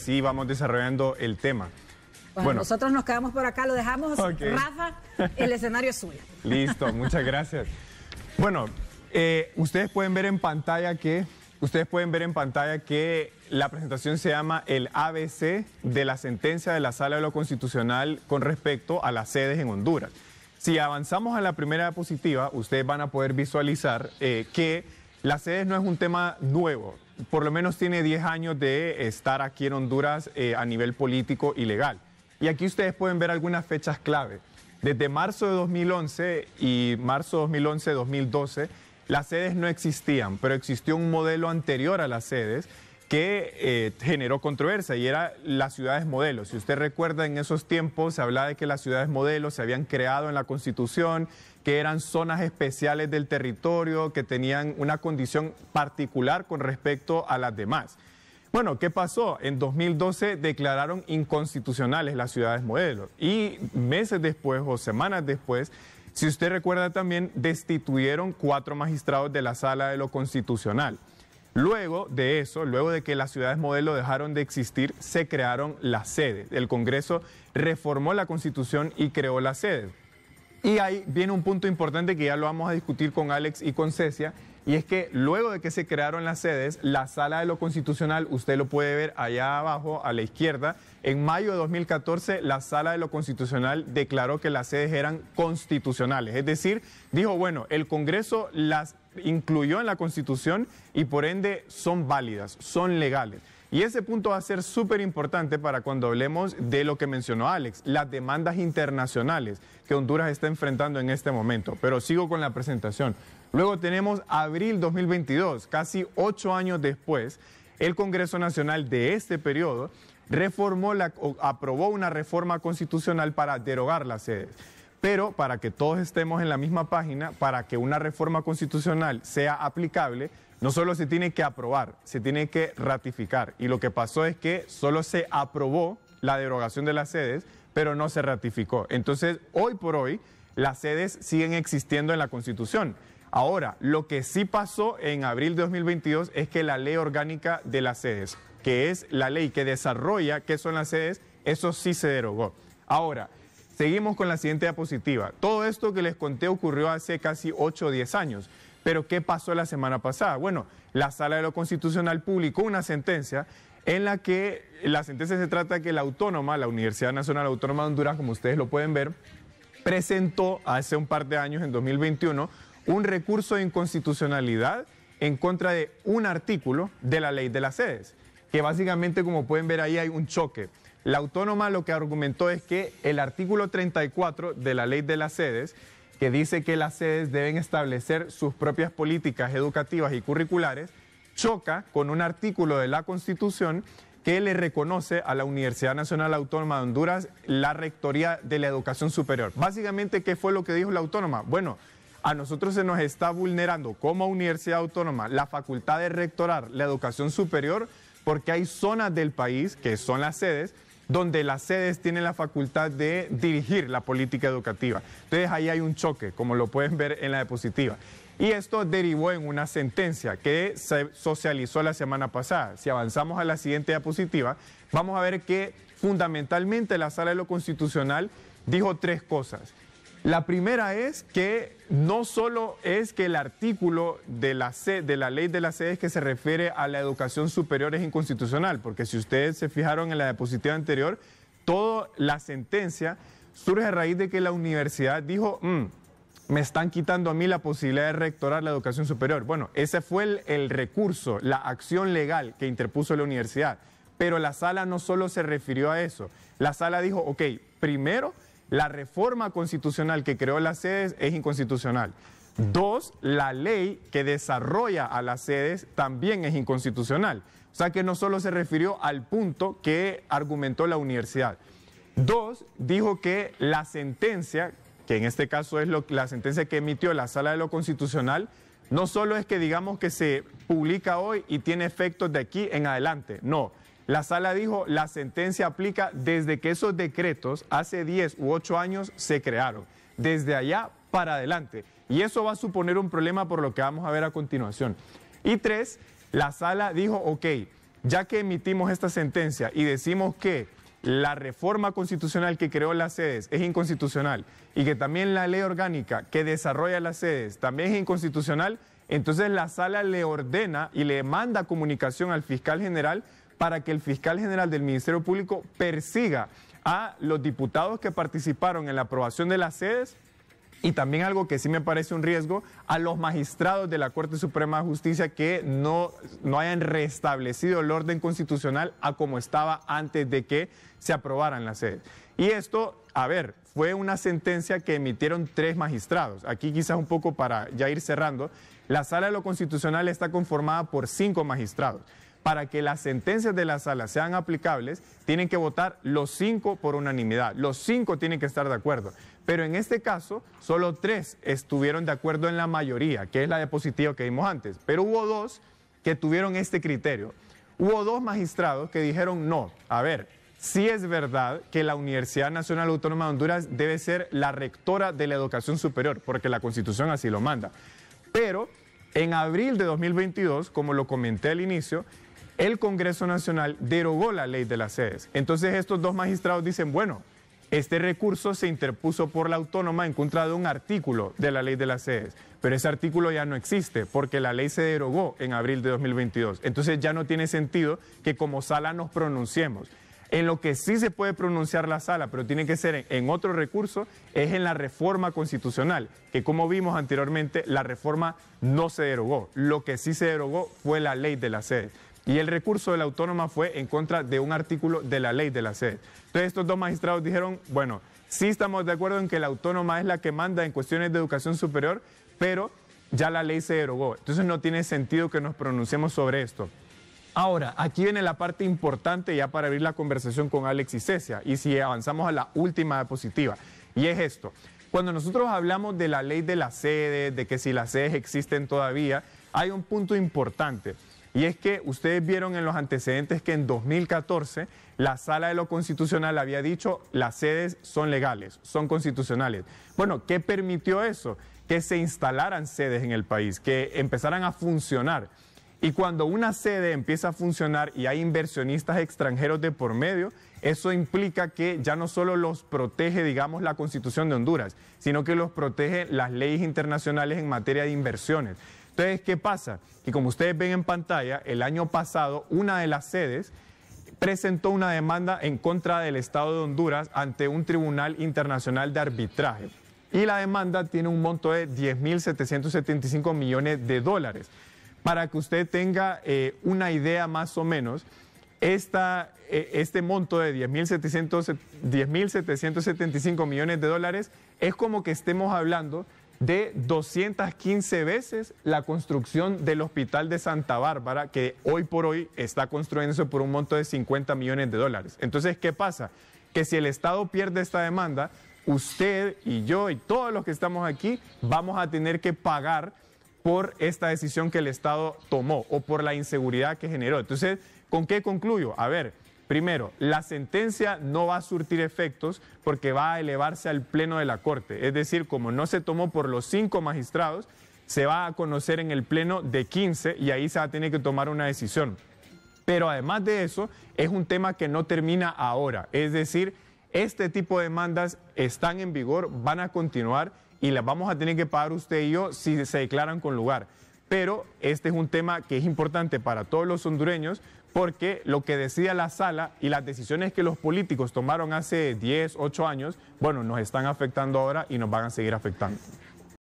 Sí, vamos desarrollando el tema. Bueno, nosotros nos quedamos por acá, lo dejamos. Rafa, el escenario es suyo. Listo, muchas gracias. Bueno, eh, ustedes pueden ver en pantalla que ustedes pueden ver en pantalla que la presentación se llama el ABC de la sentencia de la Sala de lo Constitucional con respecto a las sedes en Honduras. Si avanzamos a la primera diapositiva, ustedes van a poder visualizar eh, que las e sedes no es un tema nuevo, por lo menos tiene 10 años de estar aquí en Honduras eh, a nivel político y legal. Y aquí ustedes pueden ver algunas fechas clave. Desde marzo de 2011 y marzo de 2011-2012, las sedes no existían, pero existió un modelo anterior a las sedes que eh, generó controversia y era las ciudades modelos. Si usted recuerda, en esos tiempos se hablaba de que las ciudades modelos se habían creado en la Constitución, que eran zonas especiales del territorio, que tenían una condición particular con respecto a las demás. Bueno, ¿qué pasó? En 2012 declararon inconstitucionales las ciudades modelos y meses después o semanas después, si usted recuerda también, destituyeron cuatro magistrados de la sala de lo constitucional. Luego de eso, luego de que las ciudades modelo dejaron de existir, se crearon las sedes. El Congreso reformó la Constitución y creó las sedes. Y ahí viene un punto importante que ya lo vamos a discutir con Alex y con Cecia, y es que luego de que se crearon las sedes, la sala de lo constitucional, usted lo puede ver allá abajo a la izquierda, en mayo de 2014 la sala de lo constitucional declaró que las sedes eran constitucionales, es decir, dijo, bueno, el Congreso las incluyó en la Constitución y por ende son válidas, son legales. Y ese punto va a ser súper importante para cuando hablemos de lo que mencionó Alex, las demandas internacionales que Honduras está enfrentando en este momento. Pero sigo con la presentación. Luego tenemos abril 2022, casi ocho años después, el Congreso Nacional de este periodo reformó la, aprobó una reforma constitucional para derogar las sedes pero para que todos estemos en la misma página, para que una reforma constitucional sea aplicable, no solo se tiene que aprobar, se tiene que ratificar. Y lo que pasó es que solo se aprobó la derogación de las sedes, pero no se ratificó. Entonces, hoy por hoy, las sedes siguen existiendo en la Constitución. Ahora, lo que sí pasó en abril de 2022 es que la ley orgánica de las sedes, que es la ley que desarrolla qué son las sedes, eso sí se derogó. Ahora, Seguimos con la siguiente diapositiva. Todo esto que les conté ocurrió hace casi 8 o 10 años. Pero ¿qué pasó la semana pasada? Bueno, la Sala de lo Constitucional publicó una sentencia en la que la sentencia se trata de que la autónoma, la Universidad Nacional Autónoma de Honduras, como ustedes lo pueden ver, presentó hace un par de años, en 2021, un recurso de inconstitucionalidad en contra de un artículo de la ley de las sedes, que básicamente, como pueden ver ahí, hay un choque la autónoma lo que argumentó es que el artículo 34 de la ley de las sedes, que dice que las sedes deben establecer sus propias políticas educativas y curriculares, choca con un artículo de la Constitución que le reconoce a la Universidad Nacional Autónoma de Honduras la rectoría de la educación superior. Básicamente, ¿qué fue lo que dijo la autónoma? Bueno, a nosotros se nos está vulnerando como universidad autónoma la facultad de rectorar la educación superior porque hay zonas del país que son las sedes donde las sedes tienen la facultad de dirigir la política educativa. Entonces ahí hay un choque, como lo pueden ver en la diapositiva. Y esto derivó en una sentencia que se socializó la semana pasada. Si avanzamos a la siguiente diapositiva, vamos a ver que fundamentalmente la sala de lo constitucional dijo tres cosas. La primera es que no solo es que el artículo de la, de la ley de la sede... que se refiere a la educación superior es inconstitucional, porque si ustedes se fijaron en la diapositiva anterior, toda la sentencia surge a raíz de que la universidad dijo, mm, me están quitando a mí la posibilidad de rectorar la educación superior. Bueno, ese fue el, el recurso, la acción legal que interpuso la universidad. Pero la sala no solo se refirió a eso, la sala dijo, ok, primero la reforma constitucional que creó las sedes es inconstitucional. Dos, la ley que desarrolla a las sedes también es inconstitucional. O sea que no solo se refirió al punto que argumentó la universidad. Dos, dijo que la sentencia, que en este caso es la sentencia que emitió la Sala de lo Constitucional, no solo es que digamos que se publica hoy y tiene efectos de aquí en adelante, no, la sala dijo, la sentencia aplica desde que esos decretos hace 10 u 8 años se crearon, desde allá para adelante. Y eso va a suponer un problema por lo que vamos a ver a continuación. Y tres, la sala dijo, ok, ya que emitimos esta sentencia y decimos que la reforma constitucional que creó las sedes es inconstitucional y que también la ley orgánica que desarrolla las sedes también es inconstitucional, entonces la sala le ordena y le manda comunicación al fiscal general para que el fiscal general del Ministerio Público persiga a los diputados que participaron en la aprobación de las sedes y también algo que sí me parece un riesgo, a los magistrados de la Corte Suprema de Justicia que no, no hayan restablecido el orden constitucional a como estaba antes de que se aprobaran las sedes. Y esto, a ver, fue una sentencia que emitieron tres magistrados. Aquí quizás un poco para ya ir cerrando, la sala de lo constitucional está conformada por cinco magistrados para que las sentencias de la sala sean aplicables, tienen que votar los cinco por unanimidad. Los cinco tienen que estar de acuerdo. Pero en este caso, solo tres estuvieron de acuerdo en la mayoría, que es la diapositiva que vimos antes. Pero hubo dos que tuvieron este criterio. Hubo dos magistrados que dijeron no. A ver, sí es verdad que la Universidad Nacional Autónoma de Honduras debe ser la rectora de la educación superior, porque la Constitución así lo manda. Pero en abril de 2022, como lo comenté al inicio, el Congreso Nacional derogó la ley de las sedes. Entonces estos dos magistrados dicen, bueno, este recurso se interpuso por la autónoma en contra de un artículo de la ley de las sedes, pero ese artículo ya no existe porque la ley se derogó en abril de 2022. Entonces ya no tiene sentido que como sala nos pronunciemos. En lo que sí se puede pronunciar la sala, pero tiene que ser en, otro recurso, es en la reforma constitucional, que como vimos anteriormente, la reforma no se derogó. Lo que sí se derogó fue la ley de las sedes. Y el recurso de la autónoma fue en contra de un artículo de la ley de la sede. Entonces estos dos magistrados dijeron, bueno, sí estamos de acuerdo en que la autónoma es la que manda en cuestiones de educación superior, pero ya la ley se derogó. Entonces no tiene sentido que nos pronunciemos sobre esto. Ahora, aquí viene la parte importante ya para abrir la conversación con Alex y Cecia, y si avanzamos a la última diapositiva, y es esto. Cuando nosotros hablamos de la ley de la sede, de que si las sedes existen todavía, hay un punto importante y es que ustedes vieron en los antecedentes que en 2014 la sala de lo constitucional había dicho las sedes son legales, son constitucionales. Bueno, ¿qué permitió eso? Que se instalaran sedes en el país, que empezaran a funcionar. Y cuando una sede empieza a funcionar y hay inversionistas extranjeros de por medio, eso implica que ya no solo los protege, digamos, la Constitución de Honduras, sino que los protege las leyes internacionales en materia de inversiones. Ustedes, ¿qué pasa? Que como ustedes ven en pantalla, el año pasado una de las sedes presentó una demanda en contra del Estado de Honduras ante un tribunal internacional de arbitraje. Y la demanda tiene un monto de 10.775 millones de dólares. Para que usted tenga eh, una idea más o menos, esta, eh, este monto de 10.775 millones de dólares es como que estemos hablando de 215 veces la construcción del Hospital de Santa Bárbara, que hoy por hoy está construyéndose por un monto de 50 millones de dólares. Entonces, ¿qué pasa? Que si el Estado pierde esta demanda, usted y yo y todos los que estamos aquí vamos a tener que pagar por esta decisión que el Estado tomó o por la inseguridad que generó. Entonces, ¿con qué concluyo? A ver, Primero, la sentencia no va a surtir efectos porque va a elevarse al Pleno de la Corte. Es decir, como no se tomó por los cinco magistrados, se va a conocer en el Pleno de 15 y ahí se va a tener que tomar una decisión. Pero además de eso, es un tema que no termina ahora. Es decir, este tipo de demandas están en vigor, van a continuar y las vamos a tener que pagar usted y yo si se declaran con lugar. Pero este es un tema que es importante para todos los hondureños porque lo que decía la sala y las decisiones que los políticos tomaron hace 10, 8 años, bueno, nos están afectando ahora y nos van a seguir afectando.